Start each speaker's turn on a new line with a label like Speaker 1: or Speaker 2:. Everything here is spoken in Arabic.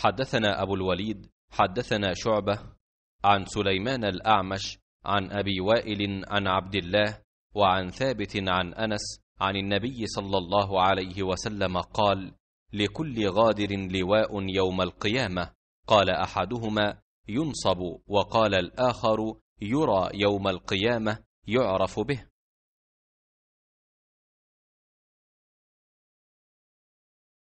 Speaker 1: حدثنا أبو الوليد
Speaker 2: حدثنا شعبة عن سليمان الأعمش عن أبي وائل عن عبد الله وعن ثابت عن أنس عن النبي صلى الله عليه وسلم قال لكل غادر لواء يوم القيامة قال أحدهما ينصب وقال الآخر يرى يوم القيامة يعرف
Speaker 3: به